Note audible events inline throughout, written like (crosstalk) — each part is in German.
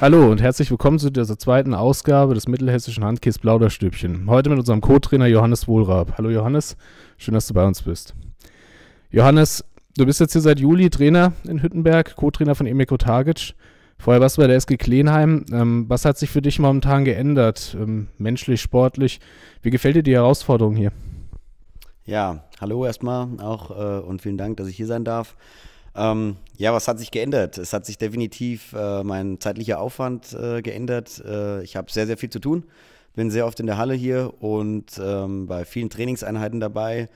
Hallo und herzlich willkommen zu dieser zweiten Ausgabe des mittelhessischen Handkiss Plauderstübchen. Heute mit unserem Co-Trainer Johannes Wohlraab. Hallo Johannes, schön, dass du bei uns bist. Johannes, du bist jetzt hier seit Juli Trainer in Hüttenberg, Co-Trainer von Emeko Targic. Vorher warst du bei der SG Kleenheim. Ähm, was hat sich für dich momentan geändert, ähm, menschlich, sportlich? Wie gefällt dir die Herausforderung hier? Ja, hallo erstmal auch äh, und vielen Dank, dass ich hier sein darf. Ähm, ja, was hat sich geändert? Es hat sich definitiv äh, mein zeitlicher Aufwand äh, geändert. Äh, ich habe sehr, sehr viel zu tun, bin sehr oft in der Halle hier und ähm, bei vielen Trainingseinheiten dabei.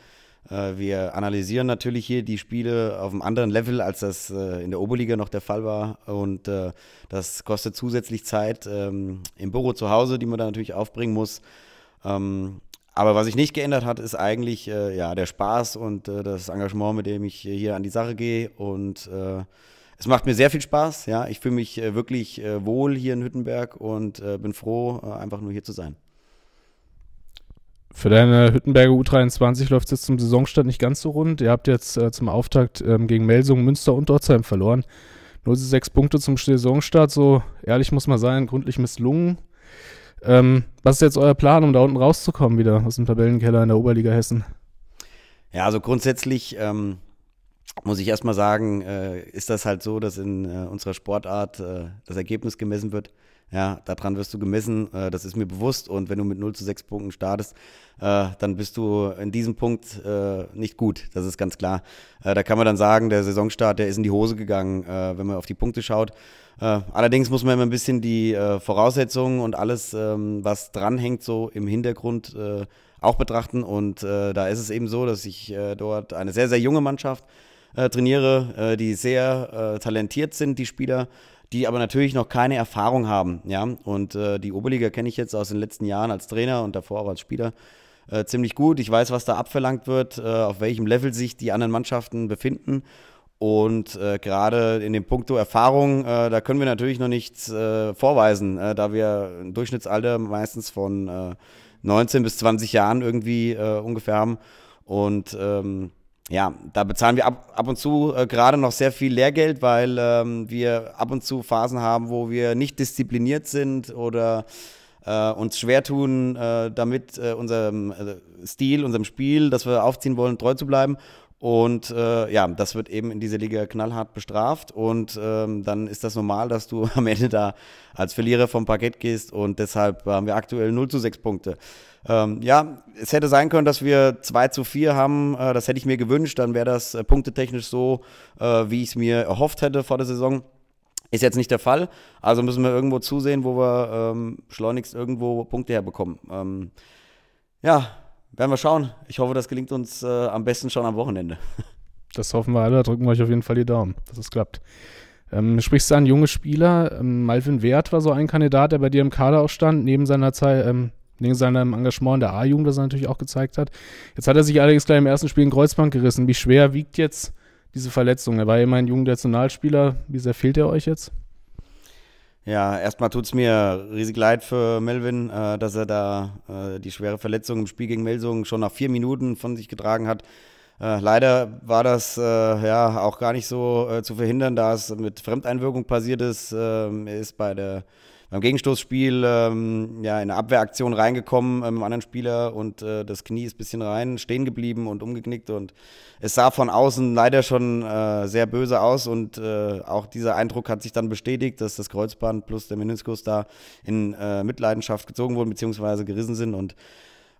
Äh, wir analysieren natürlich hier die Spiele auf einem anderen Level, als das äh, in der Oberliga noch der Fall war. Und äh, das kostet zusätzlich Zeit ähm, im Büro zu Hause, die man da natürlich aufbringen muss. Ähm, aber was sich nicht geändert hat, ist eigentlich äh, ja, der Spaß und äh, das Engagement, mit dem ich hier an die Sache gehe. Und äh, es macht mir sehr viel Spaß. Ja, ich fühle mich äh, wirklich äh, wohl hier in Hüttenberg und äh, bin froh, einfach nur hier zu sein. Für deine Hüttenberger U23 läuft es jetzt zum Saisonstart nicht ganz so rund. Ihr habt jetzt zum Auftakt ähm, gegen Melsung, Münster und Dotzheim verloren. Nur sechs Punkte zum Saisonstart, so ehrlich muss man sein, gründlich misslungen. Ähm, was ist jetzt euer Plan, um da unten rauszukommen wieder aus dem Tabellenkeller in der Oberliga Hessen? Ja, also grundsätzlich ähm, muss ich erstmal sagen, äh, ist das halt so, dass in äh, unserer Sportart äh, das Ergebnis gemessen wird. Ja, daran wirst du gemessen, äh, das ist mir bewusst. Und wenn du mit 0 zu 6 Punkten startest, äh, dann bist du in diesem Punkt äh, nicht gut, das ist ganz klar. da kann man dann sagen, der Saisonstart, der ist in die Hose gegangen, wenn man auf die Punkte schaut. Äh, allerdings muss man immer ein bisschen die äh, Voraussetzungen und alles, ähm, was dranhängt, so im Hintergrund äh, auch betrachten. Und äh, da ist es eben so, dass ich äh, dort eine sehr, sehr junge Mannschaft trainiere, die sehr talentiert sind, die Spieler, die aber natürlich noch keine Erfahrung haben. Ja? Und die Oberliga kenne ich jetzt aus den letzten Jahren als Trainer und davor auch als Spieler. ziemlich gut. Ich weiß, was da abverlangt wird, auf welchem Level sich die anderen Mannschaften befinden und äh, gerade in dem Punkto Erfahrung, äh, da können wir natürlich noch nichts äh, vorweisen, äh, da wir ein Durchschnittsalter meistens von 19 äh, bis 20 Jahren irgendwie äh, ungefähr haben. Und ähm, ja, da bezahlen wir ab, ab und zu gerade noch sehr viel Lehrgeld, weil ähm, wir ab und zu Phasen haben, wo wir nicht diszipliniert sind oder uns schwer tun, damit unserem Stil, unserem Spiel, das wir aufziehen wollen, treu zu bleiben. Und äh, ja, das wird eben in dieser Liga knallhart bestraft. Und ähm, dann ist das normal, dass du (laughs) am Ende da als Verlierer vom Parkett gehst. Und deshalb haben wir aktuell 0 zu 6 Punkte. Ähm, ja, es hätte sein können, dass wir 2 zu 4 haben. Äh, das hätte ich mir gewünscht. Dann wäre das äh, punktetechnisch so, äh, wie ich es mir erhofft hätte vor der Saison. Ist jetzt nicht der Fall. Also müssen wir irgendwo zusehen, wo wir ähm, schleunigst irgendwo Punkte herbekommen. Ähm, ja, werden wir schauen. Ich hoffe, das gelingt uns äh, am besten schon am Wochenende. (laughs) Das hoffen wir alle. Da drücken wir euch auf jeden Fall die Daumen, dass es klappt. Ähm, sprichst du an junge Spieler? Ähm, Malvin Wert war so ein Kandidat, der bei dir im Kader auch stand, neben seiner Zeit, ähm, neben seinem Engagement in der A-Jugend, das er natürlich auch gezeigt hat. Jetzt hat er sich allerdings gleich im ersten Spiel in Kreuzband gerissen. Wie schwer wiegt jetzt diese Verletzung? Er war ja immer ein junger Nationalspieler. Wie sehr fehlt er euch jetzt? Ja, erstmal tut es mir riesig leid für Melvin, äh, dass er da äh, die schwere Verletzung im Spiel gegen Melsung schon nach vier Minuten von sich getragen hat. Äh, leider war das äh, ja auch gar nicht so äh, zu verhindern, da es mit Fremdeinwirkung passiert ist. Ähm, er ist bei der beim Gegenstoßspiel ähm, ja, in eine Abwehraktion reingekommen äh, mit einem anderen Spieler und äh, das Knie ist ein bisschen rein, stehen geblieben und umgeknickt. Und es sah von außen leider schon äh, sehr böse aus. Und äh, auch dieser Eindruck hat sich dann bestätigt, dass das Kreuzband plus der Meniskus da in äh, Mitleidenschaft gezogen wurden, bzw. gerissen sind. Und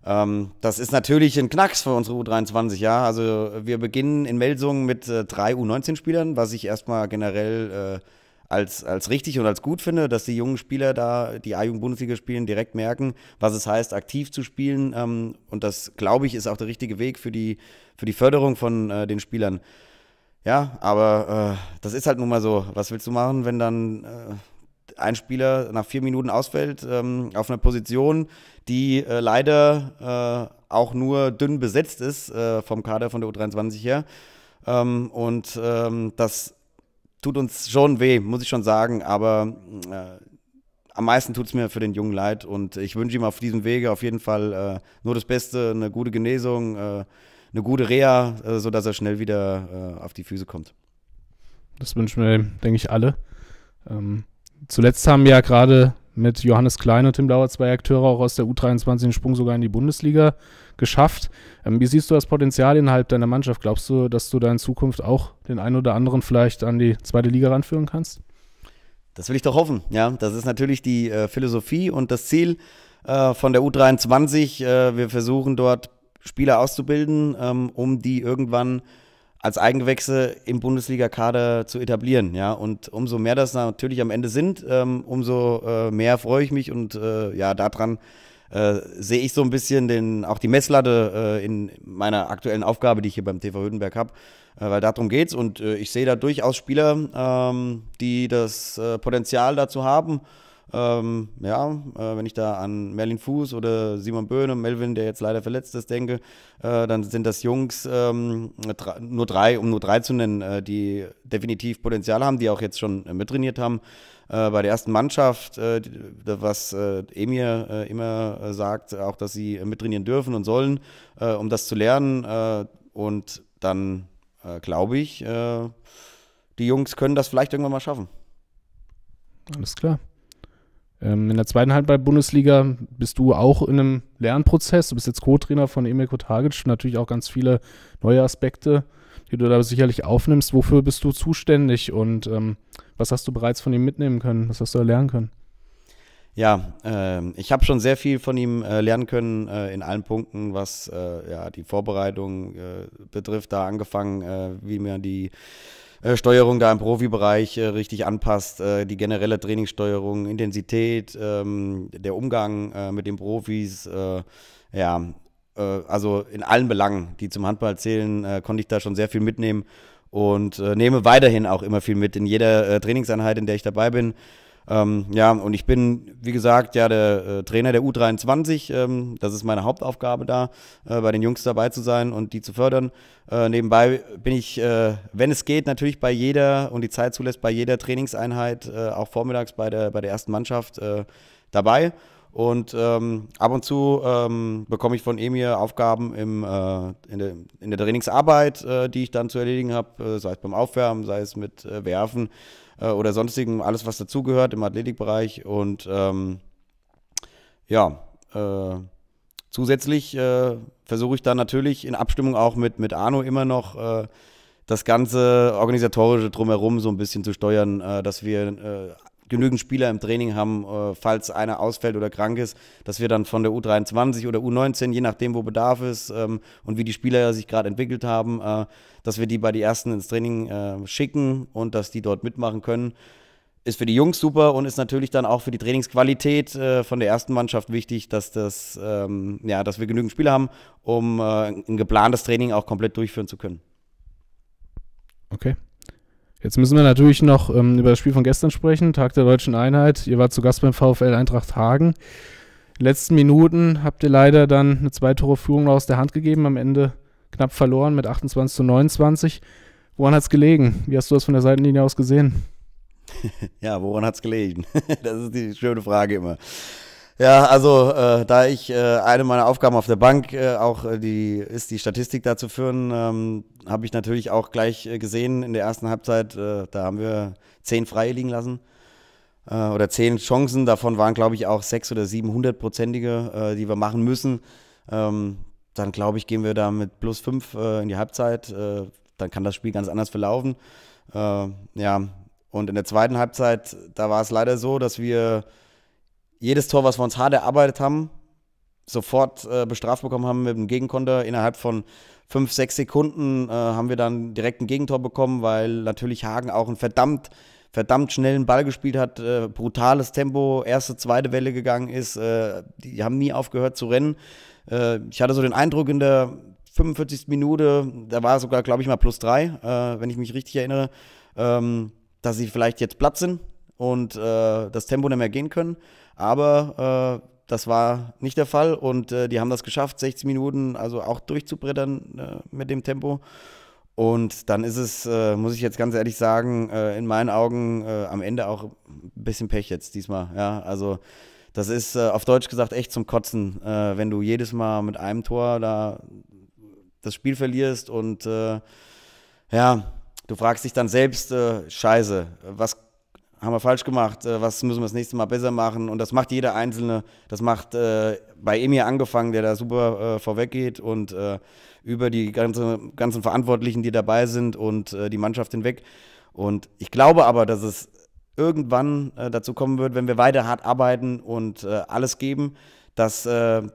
ähm, das ist natürlich ein Knacks für unsere U23, ja. Also wir beginnen in Melsungen mit äh, drei U19-Spielern, was ich erstmal generell als, als richtig und als gut finde, dass die jungen Spieler da, die A-Jugend-Bundesliga spielen, direkt merken, was es heißt, aktiv zu spielen. Ähm, und das, glaube ich, ist auch der richtige Weg für die, für die Förderung von äh, den Spielern. Ja, aber äh, das ist halt nun mal so. Was willst du machen, wenn dann äh, ein Spieler nach vier Minuten ausfällt ähm, auf einer Position, die äh, leider äh, auch nur dünn besetzt ist äh, vom Kader von der U23 her? Ähm, und ähm, das tut uns schon weh, muss ich schon sagen, aber äh, am meisten tut es mir für den Jungen leid und ich wünsche ihm auf diesem Wege auf jeden Fall äh, nur das Beste, eine gute Genesung, äh, eine gute Reha, äh, sodass er schnell wieder äh, auf die Füße kommt. Das wünschen wir, denke ich, alle. Ähm, zuletzt haben wir ja gerade mit Johannes Klein und Tim Lauer zwei Akteure auch aus der U23 den Sprung sogar in die Bundesliga geschafft. Ähm, wie siehst du das Potenzial innerhalb deiner Mannschaft? Glaubst du, dass du da in Zukunft auch den einen oder anderen vielleicht an die zweite Liga ranführen kannst? Das will ich doch hoffen. Ja, das ist natürlich die äh, Philosophie und das Ziel äh, von der U23. Äh, wir versuchen dort Spieler auszubilden, ähm, um die irgendwann äh, als Eigengewächse im Bundesliga-Kader zu etablieren. Ja? Und umso mehr das natürlich am Ende sind, ähm, umso äh, mehr freue ich mich und äh, ja, daran äh, sehe ich so ein bisschen den, auch die Messlatte äh, in meiner aktuellen Aufgabe, die ich hier beim TV Hüttenberg habe, äh, weil darum geht es und äh, ich sehe da durchaus Spieler, ähm, die das Potenzial dazu haben ähm, ja, äh, wenn ich da an Merlin Fuß oder Simon Böhne, Melvin, der jetzt leider verletzt ist, denke, äh, dann sind das Jungs ähm, drei, nur drei, um nur drei zu nennen, äh, die definitiv Potenzial haben, die auch jetzt schon äh, mittrainiert haben. Äh, bei der ersten Mannschaft, äh, was Emir immer sagt, auch dass sie mittrainieren dürfen und sollen, um das zu lernen. und dann glaube ich, die Jungs können das vielleicht irgendwann mal schaffen. Alles klar. Ähm, in der zweiten Halbzeit bundesliga bist du auch in einem Lernprozess. Du bist jetzt Co-Trainer von Emil Kotagic, natürlich auch ganz viele neue Aspekte, die du da sicherlich aufnimmst. Wofür bist du zuständig und ähm, was hast du bereits von ihm mitnehmen können? Was hast du lernen können? Ja, äh, ich habe schon sehr viel von ihm äh, lernen können äh, in allen Punkten, was äh, ja, die Vorbereitung äh, betrifft, da angefangen, äh, wie man die äh, Steuerung da im Profibereich äh, richtig anpasst, äh, die generelle Trainingssteuerung, Intensität, ähm, der Umgang äh, mit den Profis, äh, ja, also in allen Belangen, die zum Handball zählen, konnte ich da schon sehr viel mitnehmen und nehme weiterhin auch immer viel mit in jeder Trainingseinheit, in der ich dabei bin. Ähm, ja, und ich bin, wie gesagt, ja der äh, Trainer der U23. Ähm, das ist meine Hauptaufgabe da, äh, bei den Jungs dabei zu sein und die zu fördern. Äh, nebenbei bin ich, äh, wenn es geht, natürlich bei jeder und die Zeit zulässt, bei jeder Trainingseinheit, äh, auch vormittags bei der, bei der ersten Mannschaft äh, dabei. Und ähm, ab und zu ähm, bekomme ich von Emir Aufgaben im, äh, in, der, in, der, Trainingsarbeit, äh, die ich dann zu erledigen habe, äh, sei es beim Aufwärmen, sei es mit Werfen äh, oder sonstigen, alles was dazugehört im Athletikbereich. Und ähm, ja, äh, zusätzlich äh, versuche ich dann natürlich in Abstimmung auch mit, mit Arno immer noch äh, das ganze organisatorische drumherum so ein bisschen zu steuern, äh, dass wir äh, genügend Spieler im Training haben, äh, falls einer ausfällt oder krank ist, dass wir dann von der U23 oder U19, je nachdem, wo Bedarf ist ähm, und wie die Spieler sich gerade entwickelt haben, äh, dass wir die bei den ersten ins Training äh, schicken und dass die dort mitmachen können. Ist für die Jungs super und ist natürlich dann auch für die Trainingsqualität von der ersten Mannschaft wichtig, dass, das, ähm, ja, dass wir genügend Spieler haben, um ein geplantes Training auch komplett durchführen zu können. Okay. Jetzt müssen wir natürlich noch ähm, über das Spiel von gestern sprechen, Tag der Deutschen Einheit. Ihr wart zu Gast beim VfL Eintracht Hagen. In den letzten Minuten habt ihr leider dann eine Zwei-Tore-Führung aus der Hand gegeben, am Ende knapp verloren mit 28 zu 29. Woran hat es gelegen? Wie hast du das von der Seitenlinie aus gesehen? (laughs) ja, woran hat es gelegen? (laughs) das ist die schöne Frage immer. Ja, also äh, da ich äh, eine meiner Aufgaben auf der Bank äh, auch äh, die ist, die Statistik da zu führen, ähm, habe ich natürlich auch gleich äh, gesehen in der ersten Halbzeit, äh, da haben wir zehn freie liegen lassen äh, oder zehn Chancen. Davon waren, glaube ich, auch sechs oder siebenhundertprozentige, äh, die wir machen müssen. Ähm, dann glaube ich, gehen wir da mit plus fünf äh, in die Halbzeit. Äh, dann kann das Spiel ganz anders verlaufen. Äh, ja, und in der zweiten Halbzeit, da war es leider so, dass wir jedes Tor, was wir uns hart erarbeitet haben, sofort äh, bestraft bekommen haben mit einem Gegenkonter. Innerhalb von fünf, sechs Sekunden äh, haben wir dann direkt ein Gegentor bekommen, weil natürlich Hagen auch einen verdammt, verdammt schnellen Ball gespielt hat, äh, brutales Tempo, erste, zweite Welle gegangen ist. Äh, die haben nie aufgehört zu rennen. Äh, ich hatte so den Eindruck in der 45. Minute, da war sogar, glaube ich, mal plus drei, äh, wenn ich mich richtig erinnere, ähm, dass sie vielleicht jetzt platt sind und äh, das Tempo nicht mehr gehen können. Aber äh, das war nicht der Fall und äh, die haben das geschafft, 60 Minuten also auch durchzubrettern äh, mit dem Tempo. Und dann ist es, äh, muss ich jetzt ganz ehrlich sagen, äh, in meinen Augen am Ende auch ein bisschen Pech jetzt diesmal. Ja, also das ist auf Deutsch gesagt echt zum Kotzen, wenn du jedes Mal mit einem Tor da das Spiel verlierst und ja, du fragst dich dann selbst, Scheiße, was haben wir falsch gemacht, äh, was müssen wir das nächste Mal besser machen. Und das macht jeder Einzelne. Das macht äh, bei Emir angefangen, der da super äh, vorweg geht und äh, über die ganze, ganzen Verantwortlichen, die dabei sind und äh, die Mannschaft hinweg. Und ich glaube aber, dass es irgendwann äh, dazu kommen wird, wenn wir weiter hart arbeiten und äh, alles geben, dass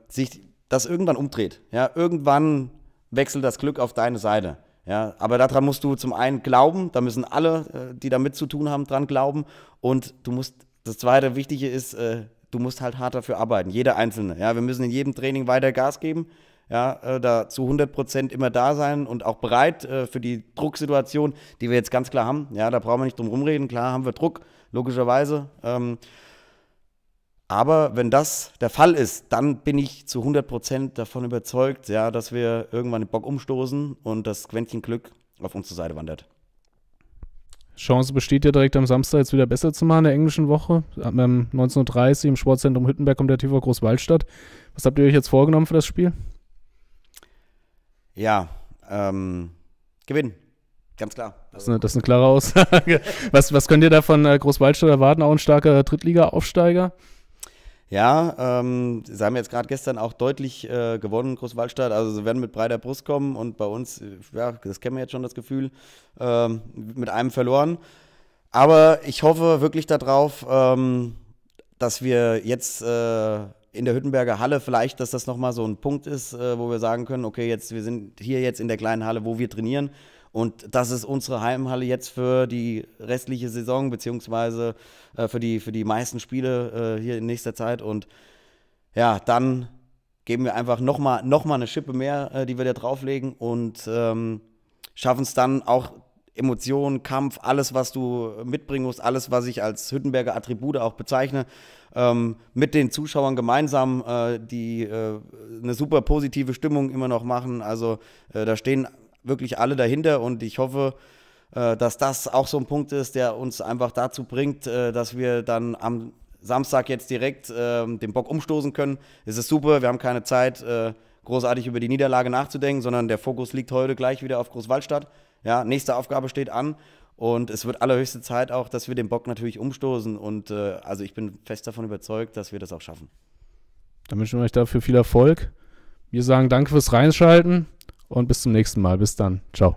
sich das irgendwann umdreht. Ja, irgendwann wechselt das Glück auf deine Seite. Ja, aber daran musst du zum einen glauben, da müssen alle, äh, die damit zu tun haben, dran glauben. Und du musst, das zweite Wichtige ist, äh, du musst halt hart dafür arbeiten, jeder Einzelne. Ja, wir müssen in jedem Training weiter Gas geben, ja, äh, da zu 100 immer da sein und auch bereit für die Drucksituation, die wir jetzt ganz klar haben. Ja, da brauchen wir nicht drum rumreden. Klar haben wir Druck, logischerweise. Ähm, aber wenn das der Fall ist, dann bin ich zu 100% davon überzeugt, ja, dass wir irgendwann den Bock umstoßen und das Quäntchen Glück auf unsere Seite wandert. Chance besteht ja direkt am Samstag jetzt wieder besser zu machen in der englischen Woche. Am 19.30 Uhr im Sportzentrum Hüttenberg kommt der TV Großwaldstadt. Was habt ihr euch jetzt vorgenommen für das Spiel? Ja, ähm, gewinnen. Ganz klar. Das ist eine, das ist eine klare Aussage. (laughs) was, was könnt ihr da von äh, Großwaldstadt erwarten? Auch ein starker Drittliga-Aufsteiger? ja, ähm, sie haben jetzt gerade gestern auch deutlich äh, gewonnen, Großwaldstadt. Also sie werden mit breiter Brust kommen und bei uns, äh, ja, das kennen wir jetzt schon das Gefühl, ähm, mit einem verloren. Aber ich hoffe wirklich darauf, ähm, dass wir jetzt äh, in der Hüttenberger Halle vielleicht, dass das nochmal so ein Punkt ist, äh, wo wir sagen können, okay, jetzt wir sind hier jetzt in der kleinen Halle, wo wir trainieren und das ist unsere Heimhalle jetzt für die restliche Saison, beziehungsweise äh, für, die, für die meisten Spiele äh, hier in nächster Zeit. Und ja, dann geben wir einfach nochmal noch mal eine Schippe mehr, äh, die wir da drauflegen und ähm, schaffen es dann auch Emotionen, Kampf, alles, was du mitbringen musst, alles, was ich als Hüttenberger Attribute auch bezeichne, ähm, mit den Zuschauern gemeinsam, äh, die äh, eine super positive Stimmung immer noch machen. Also äh, da stehen wirklich alle dahinter und ich hoffe, äh, dass das auch so ein Punkt ist, der uns einfach dazu bringt, äh, dass wir dann am Samstag jetzt direkt ähm, den Bock umstoßen können. Es ist super, wir haben keine Zeit, äh, großartig über die Niederlage nachzudenken, sondern der Fokus liegt heute gleich wieder auf Großwaldstadt. Ja, nächste Aufgabe steht an. Und es wird allerhöchste Zeit auch, dass wir den Bock natürlich umstoßen. Und äh, also ich bin fest davon überzeugt, dass wir das auch schaffen. Dann wünschen wir euch dafür viel Erfolg. Wir sagen danke fürs Reinschalten und bis zum nächsten Mal. Bis dann. Ciao.